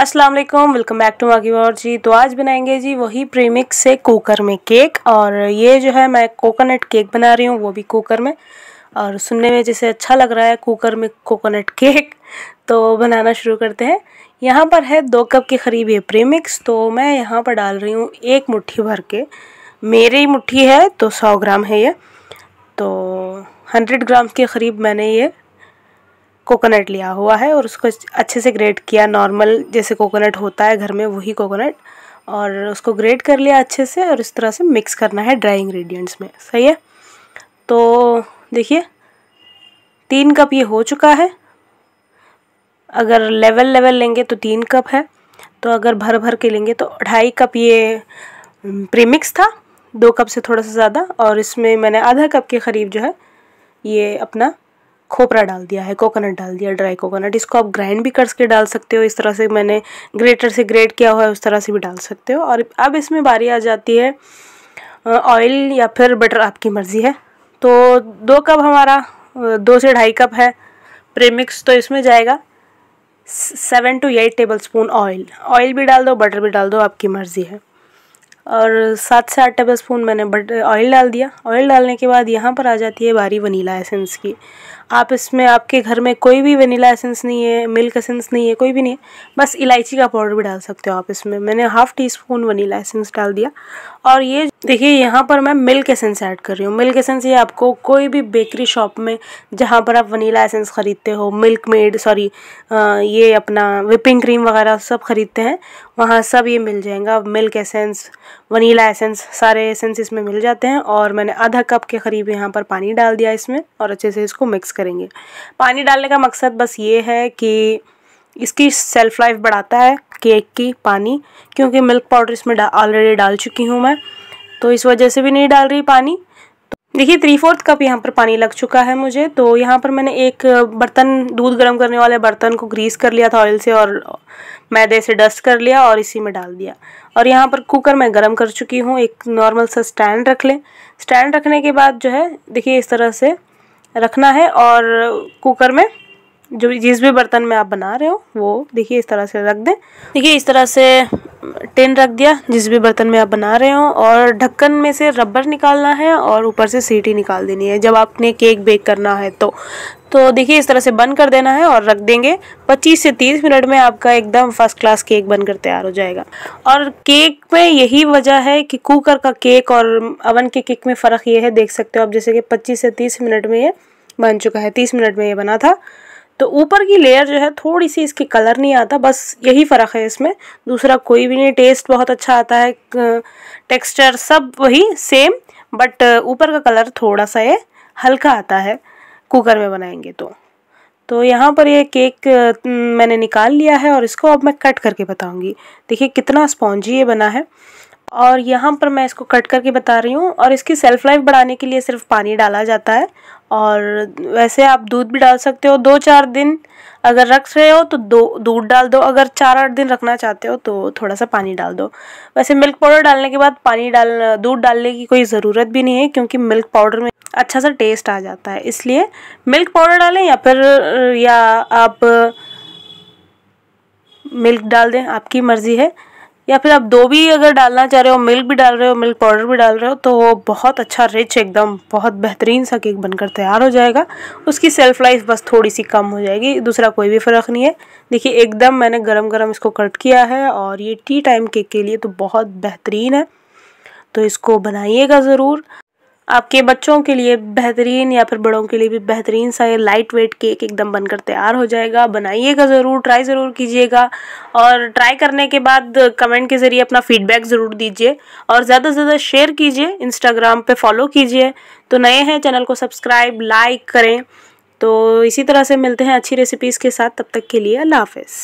अस्सलाम वालेकुम welcome back to माकी और जी तो आज बनाएंगे जी वही प्रीमिक्स से कुकर में केक और ये जो है मैं कोकोनट केक बना रही हूँ वो भी कुकर में और सुनने में जैसे अच्छा लग रहा है कुकर में कोकोनट केक तो बनाना शुरू करते हैं यहाँ पर है दो कप के करीब ये प्रीमिक्स तो मैं यहाँ पर डाल रही हूँ एक मुट्ठी भर के मेरी मुट्ठी है तो सौ ग्राम है ये तो हंड्रेड ग्राम के करीब मैंने ये कोकोनट लिया हुआ है और उसको अच्छे से ग्रेट किया नॉर्मल जैसे कोकोनट होता है घर में वही कोकोनट और उसको ग्रेट कर लिया अच्छे से और इस तरह से मिक्स करना है ड्राई इंग्रेडिएंट्स में सही है तो देखिए तीन कप ये हो चुका है अगर लेवल लेवल लेंगे तो तीन कप है तो अगर भर भर के लेंगे तो ढाई कप ये प्रीमिक्स था दो कप से थोड़ा सा ज़्यादा और इसमें मैंने आधा कप के करीब जो है ये अपना खोपरा डाल दिया है कोकोनट डाल दिया ड्राई कोकोनट इसको आप ग्राइंड भी करके डाल सकते हो इस तरह से मैंने ग्रेटर से ग्रेट किया हुआ है उस तरह से भी डाल सकते हो और अब इसमें बारी आ जाती है ऑयल या फिर बटर आपकी मर्ज़ी है तो दो कप हमारा दो से ढाई कप है प्रेमिक्स तो इसमें जाएगा seven to eight tablespoon oil oil भी डाल दो बटर भी डाल दो आपकी मर्ज़ी है और सात से आठ टेबल स्पून मैंने बट ऑयल डाल दिया ऑयल डालने के बाद यहाँ पर आ जाती है बारी वनीला एसेंस की आप इसमें आपके घर में कोई भी वनीला एसेंस नहीं है मिल्क एसेंस नहीं है कोई भी नहीं है बस इलायची का पाउडर भी डाल सकते हो आप इसमें मैंने half teaspoon vanilla essence डाल दिया और ये देखिए यहाँ पर मैं मिल्क एसेंस ऐड कर रही हूँ मिल्क एसेंस ये आपको कोई भी बेकरी शॉप में जहाँ पर आप वनीला एसेंस ख़रीदते हो मिल्क मेड सॉरी ये अपना विपिंग क्रीम वगैरह सब ख़रीदते हैं वहाँ सब ये मिल जाएगा मिल्क एसेंस वनीला एसेंस सारे एसेंस इसमें मिल जाते हैं और मैंने आधा कप के करीब यहाँ पर पानी डाल दिया इसमें और अच्छे से इसको मिक्स करेंगे पानी डालने का मकसद बस ये है कि इसकी सेल्फ़ लाइफ बढ़ाता है केक की पानी क्योंकि मिल्क पाउडर इसमें ऑलरेडी डा, डाल चुकी हूँ मैं तो इस वजह से भी नहीं डाल रही पानी देखिए थ्री फोर्थ कप यहाँ पर पानी लग चुका है मुझे तो यहाँ पर मैंने एक बर्तन दूध गर्म करने वाले बर्तन को ग्रीस कर लिया था ऑयल से और मैदे से डस्ट कर लिया और इसी में डाल दिया और यहाँ पर कुकर मैं गर्म कर चुकी हूँ एक नॉर्मल सा स्टैंड रख लें स्टैंड रखने के बाद जो है देखिए इस तरह से रखना है और कुकर में जो जिस भी बर्तन में आप बना रहे हो वो देखिए इस तरह से रख दें देखिए इस तरह से टेन रख दिया जिस भी बर्तन में आप बना रहे हो और ढक्कन में से रबर निकालना है और ऊपर से सीटी निकाल देनी है जब आपने केक बेक करना है तो तो देखिए इस तरह से बंद कर देना है और रख देंगे 25 से 30 मिनट में आपका एकदम फर्स्ट क्लास केक बनकर तैयार हो जाएगा और केक में यही वजह है कि कुकर का केक और अवन के केक में फ़र्क ये है देख सकते हो आप जैसे कि 25 से 30 मिनट में ये बन चुका है 30 मिनट में ये बना था तो ऊपर की लेयर जो है थोड़ी सी इसकी कलर नहीं आता बस यही फ़र्क है इसमें दूसरा कोई भी नहीं टेस्ट बहुत अच्छा आता है टेक्स्चर सब वही सेम बट ऊपर का कलर थोड़ा सा ये हल्का आता है कुकर में बनाएंगे तो तो यहाँ पर ये केक मैंने निकाल लिया है और इसको अब मैं कट करके बताऊँगी देखिए कितना स्पॉन्जी ये बना है और यहाँ पर मैं इसको कट करके बता रही हूँ और इसकी सेल्फ़ लाइफ बढ़ाने के लिए सिर्फ पानी डाला जाता है और वैसे आप दूध भी डाल सकते हो दो चार दिन अगर रख रहे हो तो दो दूध डाल दो अगर चार आठ दिन रखना चाहते हो तो थोड़ा सा पानी डाल दो वैसे मिल्क पाउडर डालने के बाद पानी डाल दूध डालने की कोई ज़रूरत भी नहीं है क्योंकि मिल्क पाउडर में अच्छा सा टेस्ट आ जाता है इसलिए मिल्क पाउडर डालें या फिर या आप मिल्क डाल दें आपकी मर्ज़ी है या फिर आप दो भी अगर डालना चाह रहे हो मिल्क भी डाल रहे हो मिल्क पाउडर भी डाल रहे हो तो वो बहुत अच्छा रिच एकदम बहुत बेहतरीन सा केक बनकर तैयार हो जाएगा उसकी सेल्फ लाइफ बस थोड़ी सी कम हो जाएगी दूसरा कोई भी फ़र्क नहीं है देखिए एकदम मैंने गरम गरम इसको कट किया है और ये टी टाइम केक के लिए तो बहुत बेहतरीन है तो इसको बनाइएगा ज़रूर आपके बच्चों के लिए बेहतरीन या फिर बड़ों के लिए भी बेहतरीन सा ये लाइट वेट केक एकदम बनकर तैयार हो जाएगा बनाइएगा ज़रूर ट्राई ज़रूर कीजिएगा और ट्राई करने के बाद कमेंट के ज़रिए अपना फीडबैक ज़रूर दीजिए और ज़्यादा से ज़्यादा शेयर कीजिए इंस्टाग्राम पे फॉलो कीजिए तो नए हैं चैनल को सब्सक्राइब लाइक करें तो इसी तरह से मिलते हैं अच्छी रेसिपीज़ के साथ तब तक के लिए अल्लाह हाफिज़